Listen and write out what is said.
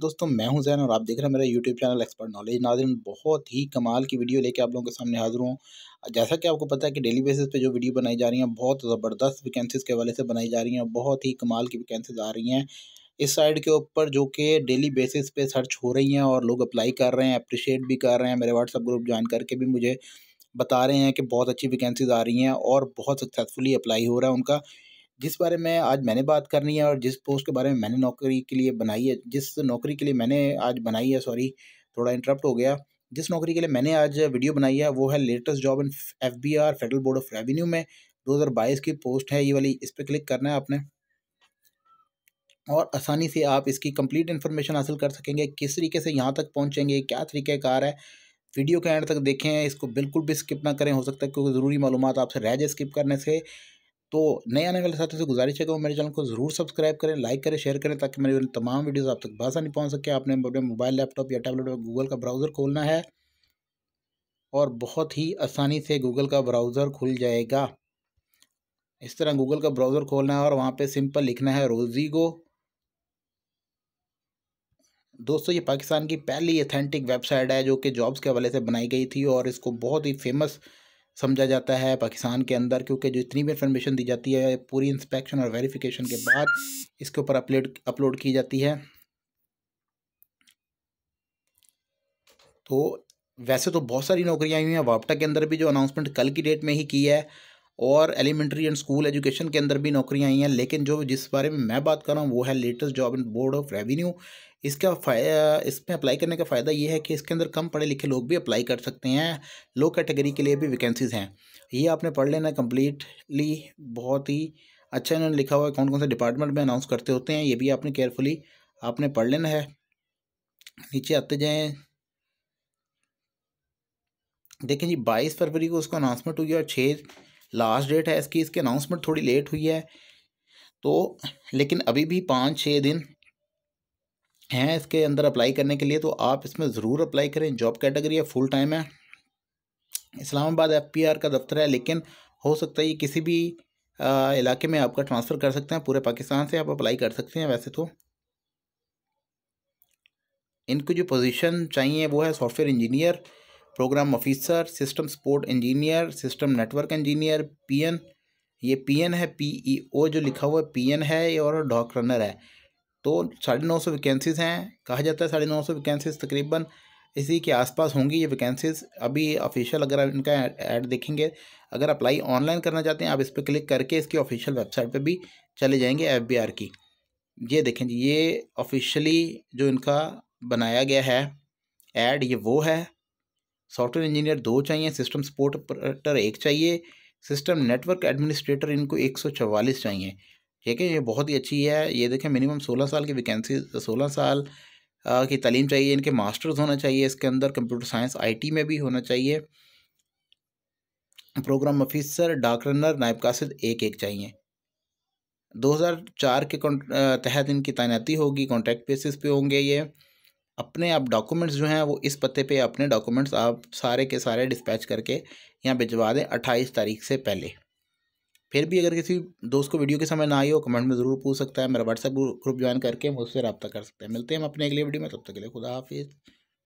दोस्तों मैं हूं जैन और आप देख रहे हैं मेरा यूट्यूब चैनल एक्सपर्ट नॉलेज नाजरन बहुत ही कमाल की वीडियो लेके आप लोगों के सामने हाजिर हूँ जैसा कि आपको पता है कि डेली बेसिस पे जो वीडियो बनाई जा रही हैं बहुत ज़बरदस्त वैकेंसीज़ के हवाले से बनाई जा रही हैं बहुत ही कमाल की वैकेंसीज आ रही हैं इस साइड के ऊपर जो कि डेली बेसिस पे सर्च हो रही हैं और लोग अप्लाई कर रहे हैं अप्रिशिएट भी कर रहे हैं मेरे व्हाट्सअप ग्रुप ज्वाइन करके भी मुझे बता रहे हैं कि बहुत अच्छी वैकेंसीज आ रही हैं और बहुत सक्सेसफुली अप्लाई हो रहा है उनका जिस बारे में आज मैंने बात करनी है और जिस पोस्ट के बारे में मैंने नौकरी के लिए बनाई है जिस नौकरी के लिए मैंने आज बनाई है सॉरी थोड़ा इंटरप्ट हो गया जिस नौकरी के लिए मैंने आज वीडियो बनाई है वो है latest job in F B R federal board of revenue में 2022 की पोस्ट है ये वाली इस पर क्लिक करना है आपने और आसानी से आप इसकी कंप्लीट इन्फॉर्मेशन हासिल कर सकेंगे किस तरीके से यहाँ तक पहुँचेंगे क्या तरीक़ेकार है वीडियो के एंड तक देखें इसको बिल्कुल भी स्किप ना करें हो सकता है क्योंकि ज़रूरी मालूम आपसे रह जाए स्किप करने से तो नए आने वाले साथियों से गुजारिश है कि वो मेरे चैनल को जरूर सब्सक्राइब करें लाइक करें शेयर करें ताकि मेरे तमाम वीडियोस आप तक बासा नहीं पहुंच सके आपने अपने मोबाइल लैपटॉप या टैबलेट में गूगल का ब्राउज़र खोलना है और बहुत ही आसानी से गूगल का ब्राउज़र खुल जाएगा इस तरह गूगल का ब्राउज़र खोलना है और वहाँ पर सिंपल लिखना है रोजी को दोस्तों ये पाकिस्तान की पहली अथेंटिक वेबसाइट है जो कि जॉब्स के हवाले से बनाई गई थी और इसको बहुत ही फेमस समझा जाता है पाकिस्तान के अंदर क्योंकि जो इतनी भी इन्फॉर्मेशन दी जाती है पूरी इंस्पेक्शन और वेरिफिकेशन के बाद इसके ऊपर अपलोड अपलोड की जाती है तो वैसे तो बहुत सारी नौकरियां हुई हैं वापटा के अंदर भी जो अनाउंसमेंट कल की डेट में ही की है और एलिमेंट्री एंड स्कूल एजुकेशन के अंदर भी नौकरियां आई हैं लेकिन जो जिस बारे में मैं बात कर रहा हूँ वो है latest job and board of revenue इसका इसमें अप्लाई करने का फ़ायदा ये है कि इसके अंदर कम पढ़े लिखे लोग भी अप्लाई कर सकते हैं लो कैटेगरी के लिए भी वैकेंसीज़ हैं ये आपने पढ़ लेना कम्प्लीटली बहुत ही अच्छा इन्होंने लिखा हुआ है कौन कौन से डिपार्टमेंट में अनाउंस करते होते हैं ये भी आपने केयरफुली आपने पढ़ लेना है नीचे आते जाएँ देखें जी बाईस फरवरी को उसका अनाउंसमेंट हुई और छः लास्ट डेट है इसकी इसकी अनाउंसमेंट थोड़ी लेट हुई है तो लेकिन अभी भी पाँच छः दिन हैं इसके अंदर अप्लाई करने के लिए तो आप इसमें ज़रूर अप्लाई करें जॉब कैटेगरी है फुल टाइम है इस्लामाबाद एफपीआर का दफ्तर है लेकिन हो सकता है ये किसी भी आ, इलाके में आपका ट्रांसफ़र कर सकते हैं पूरे पाकिस्तान से आप अप्लाई कर सकते हैं वैसे तो इनको जो पोजीशन चाहिए वो है software engineer program officer system support engineer system network engineer PN ये पीएन है पीईओ जो लिखा हुआ है पीएन है और डॉक रनर है तो साढ़े नौ सौ वैकेंसीज़ हैं कहा जाता है साढ़े नौ सौ वैकेंसीज़ तकरीबन इसी के आसपास होंगी ये वैकेंसीज़ अभी ऑफिशियल अगर आप इनका ऐड देखेंगे अगर अप्लाई ऑनलाइन करना चाहते हैं आप इस पर क्लिक करके इसकी ऑफिशियल वेबसाइट पर भी चले जाएंगे एफ की ये देखें जी ये ऑफिशियली जो इनका बनाया गया है ऐड ये वो है सॉफ्टवेयर इंजीनियर दो चाहिए सिस्टम सपोर्ट ऑपरेटर एक चाहिए सिस्टम नेटवर्क एडमिनिस्ट्रेटर इनको एक सौ चवालीस चाहिए ठीक है ये बहुत ही अच्छी है ये देखें मिनिमम सोलह साल की वैकेंसी सोलह साल की तलीम चाहिए इनके मास्टर्स होना चाहिए इसके अंदर कंप्यूटर साइंस आईटी में भी होना चाहिए प्रोग्राम ऑफिसर डाक रनर नायब कासिद एक एक चाहिए 2004 के तहत इनकी तैनाती होगी कॉन्ट्रैक्ट बेसिस पे होंगे ये अपने आप डॉक्यूमेंट्स जो हैं वो इस पते पे अपने डॉक्यूमेंट्स आप सारे के सारे डिस्पैच करके यहाँ भिजवा दें अट्ठाईस तारीख से पहले फिर भी अगर किसी दोस्त को वीडियो के समय ना आई हो कमेंट में ज़रूर पूछ सकता है मेरा व्हाट्सएप ग्रुप ज्वाइन करके मुझसे रब्ता कर सकते हैं मिलते हैं हम अपने अगले वीडियो में तब तक के लिए खुदा हाफिज़